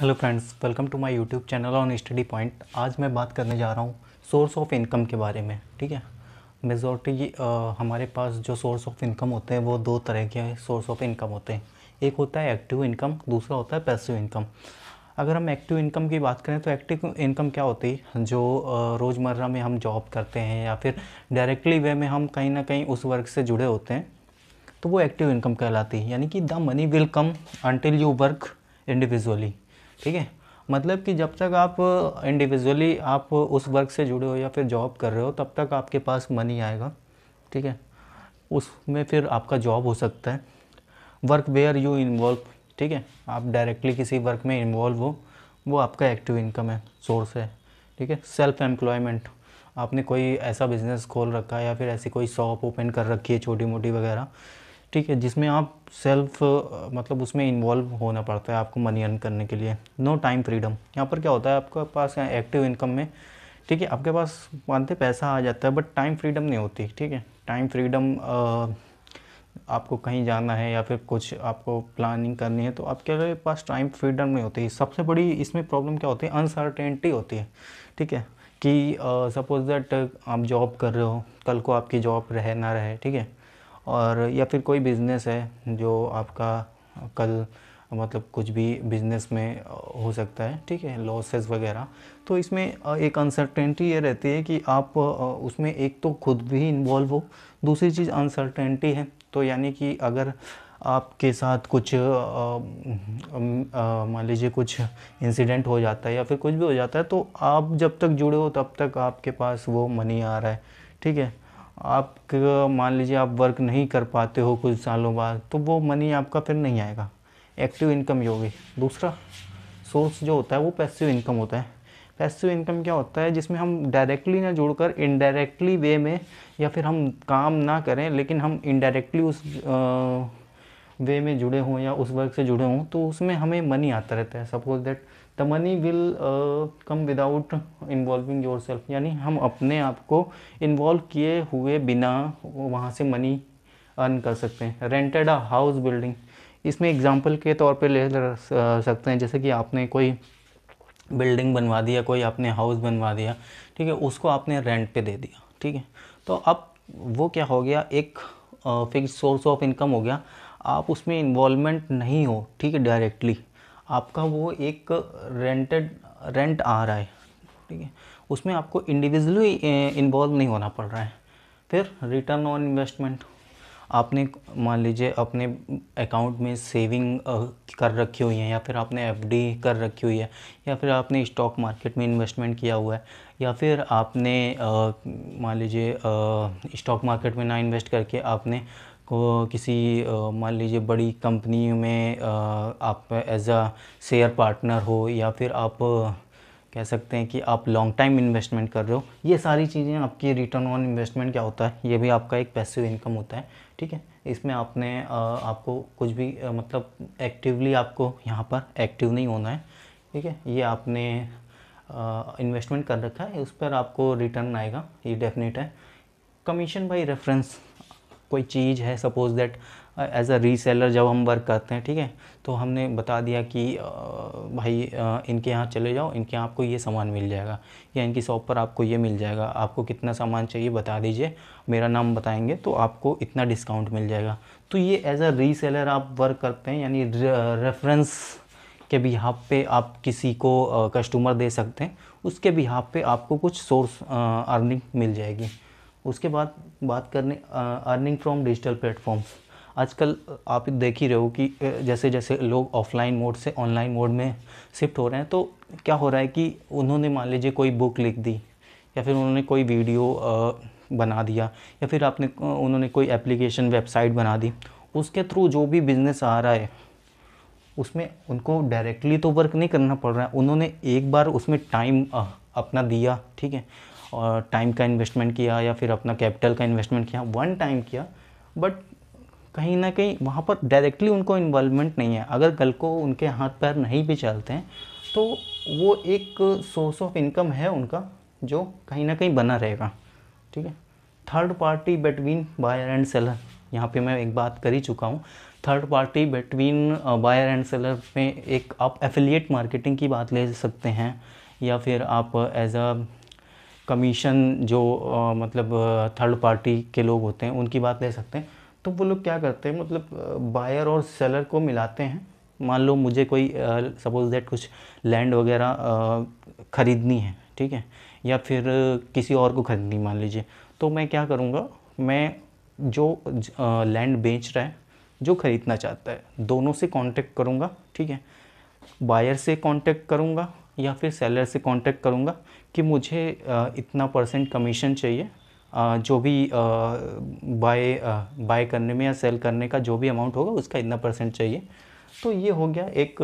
hello friends welcome to my YouTube channel on study point आज मैं बात करने जा रहा हूँ सोर्स ऑफ इनकम के बारे में ठीक है मेजोरिटी हमारे पास जो सोर्स ऑफ इनकम होते हैं वो दो तरह के सोर्स ऑफ इनकम होते हैं एक होता है एक्टिव इनकम दूसरा होता है पैसिव इनकम अगर हम एक्टिव इनकम की बात करें तो एक्टिव इनकम क्या होती है जो रोज़मर्रा में हम जॉब करते हैं या फिर डायरेक्टली वे में हम कहीं ना कहीं उस वर्क से जुड़े होते हैं तो वो एक्टिव इनकम कहलाती है यानी कि the money will come until you work individually ठीक है मतलब कि जब तक आप इंडिविजुअली आप उस वर्क से जुड़े हो या फिर जॉब कर रहे हो तब तक आपके पास मनी आएगा ठीक है उसमें फिर आपका जॉब हो सकता है वर्क वेयर यू इन्वॉल्व ठीक है आप डायरेक्टली किसी वर्क में इन्वॉल्व हो वो आपका एक्टिव इनकम है सोर्स है ठीक है सेल्फ एम्प्लॉयमेंट आपने कोई ऐसा बिजनेस खोल रखा है या फिर ऐसी कोई शॉप ओपन कर रखी है छोटी मोटी वगैरह ठीक है जिसमें आप सेल्फ मतलब उसमें इन्वॉल्व होना पड़ता है आपको मनी अर्न करने के लिए नो टाइम फ्रीडम यहाँ पर क्या होता है आपके पास यहाँ एक्टिव इनकम में ठीक है आपके पास मानते पैसा आ जाता है बट टाइम फ्रीडम नहीं होती ठीक है टाइम फ्रीडम आपको कहीं जाना है या फिर कुछ आपको प्लानिंग करनी है तो आपके पास टाइम फ्रीडम नहीं होती सबसे बड़ी इसमें प्रॉब्लम क्या होती है अनसर्टेनिटी होती है ठीक है कि सपोज़ दैट आप जॉब कर रहे हो कल को आपकी जॉब रहे ना रहे ठीक है और या फिर कोई बिज़नेस है जो आपका कल मतलब कुछ भी बिज़नेस में हो सकता है ठीक है लॉसेस वगैरह तो इसमें एक अनसर्टेंटी ये रहती है कि आप उसमें एक तो खुद भी इन्वॉल्व हो दूसरी चीज़ अनसर्टेंटी है तो यानी कि अगर आपके साथ कुछ मान लीजिए कुछ इंसिडेंट हो जाता है या फिर कुछ भी हो जाता है तो आप जब तक जुड़े हो तब तक आपके पास वो मनी आ रहा है ठीक है आपका मान लीजिए आप वर्क नहीं कर पाते हो कुछ सालों बाद तो वो मनी आपका फिर नहीं आएगा एक्टिव इनकम ही होगी दूसरा सोर्स जो होता है वो पैसिव इनकम होता है पैसिव इनकम क्या होता है जिसमें हम डायरेक्टली ना जुड़कर इनडायरेक्टली वे में या फिर हम काम ना करें लेकिन हम इनडायरेक्टली उस वे में जुड़े हों या उस वर्क से जुड़े हों तो उसमें हमें मनी आता रहता है suppose that the money will come without involving yourself यानी हम अपने आप को इन्वॉल्व किए हुए बिना वहाँ से मनी अर्न कर सकते हैं रेंटेड अ हाउस बिल्डिंग इसमें एग्जाम्पल के तौर पे ले सकते हैं जैसे कि आपने कोई बिल्डिंग बनवा दिया कोई आपने हाउस बनवा दिया ठीक है उसको आपने रेंट पे दे दिया ठीक है तो अब वो क्या हो गया एक फिक्स सोर्स ऑफ इनकम हो गया आप उसमें इन्वॉलमेंट नहीं हो ठीक है डायरेक्टली आपका वो एक रेंटेड रेंट आ रहा है ठीक है उसमें आपको इंडिविजुअली इन्वॉल्व नहीं होना पड़ रहा है फिर रिटर्न ऑन इन्वेस्टमेंट आपने मान लीजिए अपने अकाउंट में सेविंग कर रखी हुई है या फिर आपने एफडी कर रखी हुई है या फिर आपने स्टॉक मार्केट में इन्वेस्टमेंट किया हुआ है या फिर आपने मान लीजिए स्टॉक मार्केट में ना इन्वेस्ट करके आपने किसी मान लीजिए बड़ी कंपनी में आप एज अ शेयर पार्टनर हो या फिर आप कह सकते हैं कि आप लॉन्ग टाइम इन्वेस्टमेंट कर रहे हो ये सारी चीज़ें आपकी रिटर्न ऑन इन्वेस्टमेंट क्या होता है ये भी आपका एक पैसिव इनकम होता है ठीक है इसमें आपने आपको कुछ भी मतलब एक्टिवली आपको यहाँ पर एक्टिव नहीं होना है ठीक है ये आपने इन्वेस्टमेंट कर रखा है उस पर आपको रिटर्न आएगा ये डेफिनेट है कमीशन बाई रेफरेंस कोई चीज़ है suppose that as a reseller जब हम वर्क करते हैं ठीक है तो हमने बता दिया कि आ, भाई आ, इनके यहाँ चले जाओ इनके यहाँ आपको ये सामान मिल जाएगा या इनकी शॉप पर आपको ये मिल जाएगा आपको कितना सामान चाहिए बता दीजिए मेरा नाम बताएंगे तो आपको इतना डिस्काउंट मिल जाएगा तो ये एज अ रीसेलर आप वर्क करते हैं यानी रेफरेंस के भी बिहाफ पे आप किसी को कस्टमर दे सकते हैं उसके भी बिहाफ पे आपको कुछ सोर्स अर्निंग मिल जाएगी उसके बाद बात करने अर्निंग फ्रॉम डिजिटल प्लेटफॉर्म्स आजकल आप देख ही रहे हो कि जैसे जैसे लोग ऑफलाइन मोड से ऑनलाइन मोड में शिफ्ट हो रहे हैं तो क्या हो रहा है कि उन्होंने मान लीजिए कोई बुक लिख दी या फिर उन्होंने कोई वीडियो बना दिया या फिर आपने उन्होंने कोई एप्लीकेशन वेबसाइट बना दी उसके थ्रू जो भी बिज़नेस आ रहा है उसमें उनको डायरेक्टली तो वर्क नहीं करना पड़ रहा है उन्होंने एक बार उसमें टाइम अपना दिया ठीक है और टाइम का इन्वेस्टमेंट किया या फिर अपना कैपिटल का इन्वेस्टमेंट किया वन टाइम किया बट कहीं ना कहीं वहाँ पर डायरेक्टली उनको इन्वॉल्वमेंट नहीं है अगर कल को उनके हाथ पैर नहीं भी चलते हैं तो वो एक सोर्स ऑफ इनकम है उनका जो कहीं ना कहीं बना रहेगा ठीक है third party between buyer and seller यहाँ पे मैं एक बात कर ही चुका हूँ third party between buyer and seller में एक आप एफिलिएट मार्केटिंग की बात ले सकते हैं या फिर आप एज अ कमीशन जो आ, मतलब थर्ड पार्टी के लोग होते हैं उनकी बात ले सकते हैं तो वो लोग क्या करते हैं मतलब बायर और सेलर को मिलाते हैं मान लो मुझे कोई सपोज दैट कुछ लैंड वगैरह ख़रीदनी है ठीक है या फिर किसी और को ख़रीदनी मान लीजिए तो मैं क्या करूँगा मैं जो लैंड बेच रहा है जो ख़रीदना चाहता है दोनों से कांटेक्ट करूँगा ठीक है बायर से कांटेक्ट करूँगा या फिर सेलर से कांटेक्ट करूँगा कि मुझे इतना परसेंट कमीशन चाहिए जो भी बाय बाय करने में या सेल करने का जो भी अमाउंट होगा उसका इतना परसेंट चाहिए तो ये हो गया एक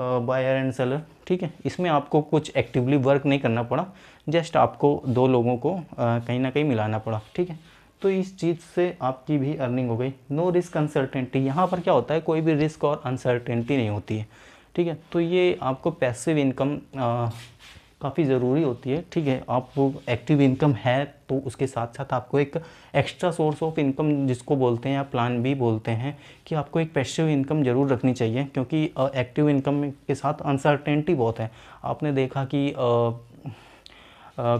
बायर एंड सेलर ठीक है इसमें आपको कुछ एक्टिवली वर्क नहीं करना पड़ा जस्ट आपको दो लोगों को कहीं ना कहीं मिलाना पड़ा ठीक है तो इस चीज़ से आपकी भी अर्निंग हो गई नो रिस्क अनसर्टेंटी यहाँ पर क्या होता है कोई भी रिस्क और अनसर्टेंटी नहीं होती है ठीक है तो ये आपको पैसिव इनकम काफ़ी ज़रूरी होती है ठीक है आप एक्टिव इनकम है तो उसके साथ साथ आपको एक एक्स्ट्रा सोर्स ऑफ इनकम जिसको बोलते हैं या प्लान भी बोलते हैं कि आपको एक पैसिव इनकम ज़रूर रखनी चाहिए क्योंकि एक्टिव इनकम के साथ अनसर्टेनिटी बहुत है आपने देखा कि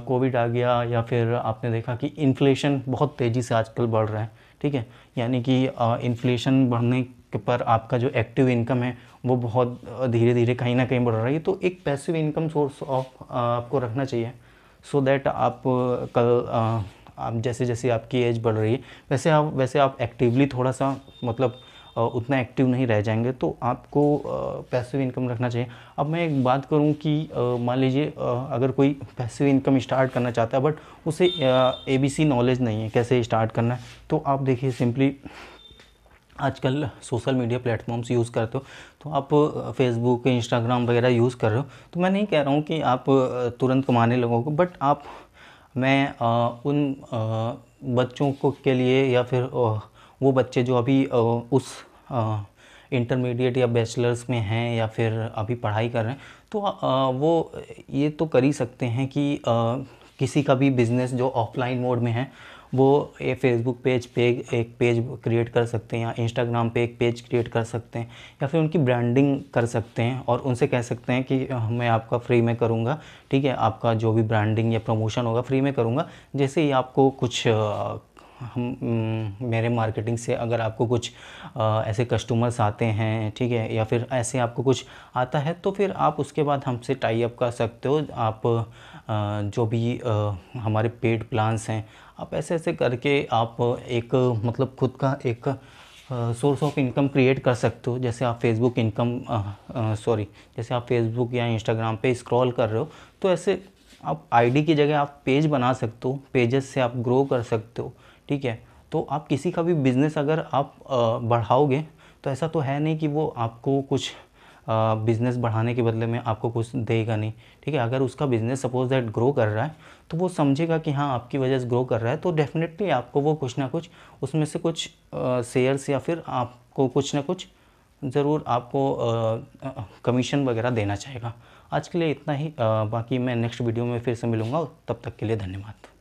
कोविड आ गया या फिर आपने देखा कि इन्फ्लेशन बहुत तेज़ी से आजकल बढ़ रहा है ठीक है यानी कि इन्फ्लेशन बढ़ने पर आपका जो एक्टिव इनकम है वो बहुत धीरे धीरे कहीं ना कहीं बढ़ रही है तो एक पैसिव इनकम सोर्स ऑफ आपको रखना चाहिए सो so दैट आप कल आप जैसे जैसे आपकी एज बढ़ रही है वैसे आप वैसे आप एक्टिवली थोड़ा सा मतलब उतना एक्टिव नहीं रह जाएंगे तो आपको पैसिव इनकम रखना चाहिए अब मैं एक बात करूं कि मान लीजिए अगर कोई पैसिव इनकम स्टार्ट करना चाहता है बट उसे ए बी सी नॉलेज नहीं है कैसे स्टार्ट करना है तो आप देखिए सिंपली आजकल सोशल मीडिया प्लेटफॉर्म्स यूज़ करते हो तो आप फेसबुक इंस्टाग्राम वगैरह यूज़ कर रहे हो तो मैं नहीं कह रहा हूँ कि आप तुरंत कमाने को बट आप मैं आ, उन आ, बच्चों को के लिए या फिर आ, वो बच्चे जो अभी आ, उस इंटरमीडिएट या बैचलर्स में हैं या फिर अभी पढ़ाई कर रहे हैं तो आ, वो ये तो कर ही सकते हैं कि आ, किसी का भी बिज़नेस जो ऑफलाइन मोड में है वो ये फेसबुक पेज पे एक पेज क्रिएट कर सकते हैं या इंस्टाग्राम पे एक पेज क्रिएट कर सकते हैं या फिर उनकी ब्रांडिंग कर सकते हैं और उनसे कह सकते हैं कि मैं आपका फ्री में करूँगा ठीक है आपका जो भी ब्रांडिंग या प्रमोशन होगा फ्री में करूँगा जैसे ही आपको कुछ हम मेरे मार्केटिंग से अगर आपको कुछ आ, ऐसे कस्टमर्स आते हैं ठीक है या फिर ऐसे आपको कुछ आता है तो फिर आप उसके बाद हमसे टाई अप कर सकते हो आप जो भी हमारे पेड प्लान्स हैं आप ऐसे ऐसे करके आप एक मतलब खुद का एक सोर्स ऑफ इनकम क्रिएट कर सकते हो जैसे आप फेसबुक इनकम सॉरी जैसे आप फेसबुक या इंस्टाग्राम पे स्क्रॉल कर रहे हो तो ऐसे आप आईडी की जगह आप पेज बना सकते हो पेजेस से आप ग्रो कर सकते हो ठीक है तो आप किसी का भी बिज़नेस अगर आप बढ़ाओगे तो ऐसा तो है नहीं कि वो आपको कुछ बिज़नेस बढ़ाने के बदले में आपको कुछ देगा नहीं ठीक है अगर उसका बिज़नेस सपोज दैट ग्रो कर रहा है तो वो समझेगा कि हाँ आपकी वजह से ग्रो कर रहा है तो डेफिनेटली आपको वो कुछ ना कुछ उसमें से कुछ शेयर्स या फिर आपको कुछ ना कुछ ज़रूर आपको कमीशन वगैरह देना चाहेगा आज के लिए इतना ही आ, बाकी मैं नेक्स्ट वीडियो में फिर से मिलूँगा तब तक के लिए धन्यवाद